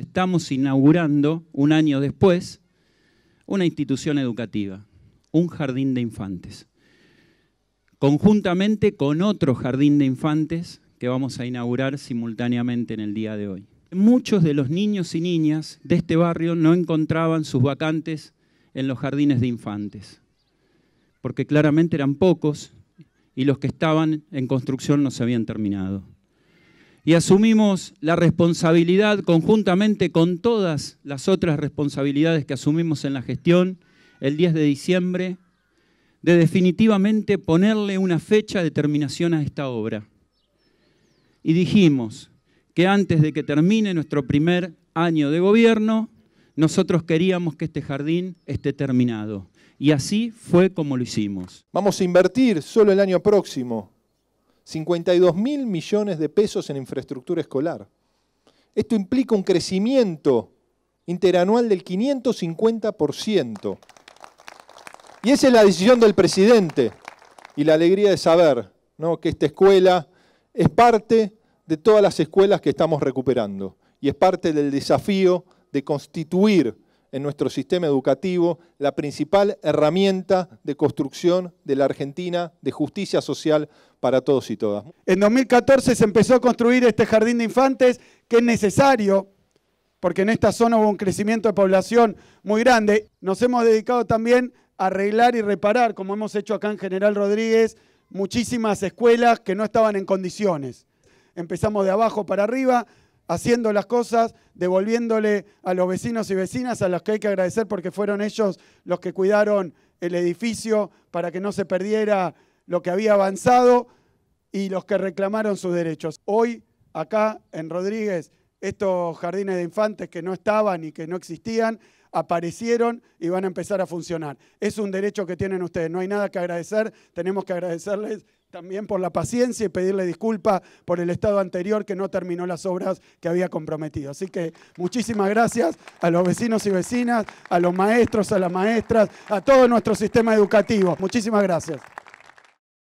estamos inaugurando, un año después, una institución educativa, un jardín de infantes, conjuntamente con otro jardín de infantes que vamos a inaugurar simultáneamente en el día de hoy. Muchos de los niños y niñas de este barrio no encontraban sus vacantes en los jardines de infantes, porque claramente eran pocos y los que estaban en construcción no se habían terminado y asumimos la responsabilidad conjuntamente con todas las otras responsabilidades que asumimos en la gestión el 10 de diciembre, de definitivamente ponerle una fecha de terminación a esta obra. Y dijimos que antes de que termine nuestro primer año de gobierno, nosotros queríamos que este jardín esté terminado. Y así fue como lo hicimos. Vamos a invertir solo el año próximo 52 mil millones de pesos en infraestructura escolar. Esto implica un crecimiento interanual del 550%. Y esa es la decisión del presidente y la alegría de saber que esta escuela es parte de todas las escuelas que estamos recuperando y es parte del desafío de constituir en nuestro sistema educativo la principal herramienta de construcción de la Argentina de justicia social para todos y todas. En 2014 se empezó a construir este jardín de infantes que es necesario porque en esta zona hubo un crecimiento de población muy grande. Nos hemos dedicado también a arreglar y reparar, como hemos hecho acá en General Rodríguez, muchísimas escuelas que no estaban en condiciones. Empezamos de abajo para arriba, haciendo las cosas, devolviéndole a los vecinos y vecinas a los que hay que agradecer porque fueron ellos los que cuidaron el edificio para que no se perdiera lo que había avanzado y los que reclamaron sus derechos. Hoy, acá en Rodríguez, estos jardines de infantes que no estaban y que no existían, aparecieron y van a empezar a funcionar. Es un derecho que tienen ustedes, no hay nada que agradecer, tenemos que agradecerles también por la paciencia y pedirle disculpas por el estado anterior que no terminó las obras que había comprometido. Así que muchísimas gracias a los vecinos y vecinas, a los maestros, a las maestras, a todo nuestro sistema educativo. Muchísimas gracias.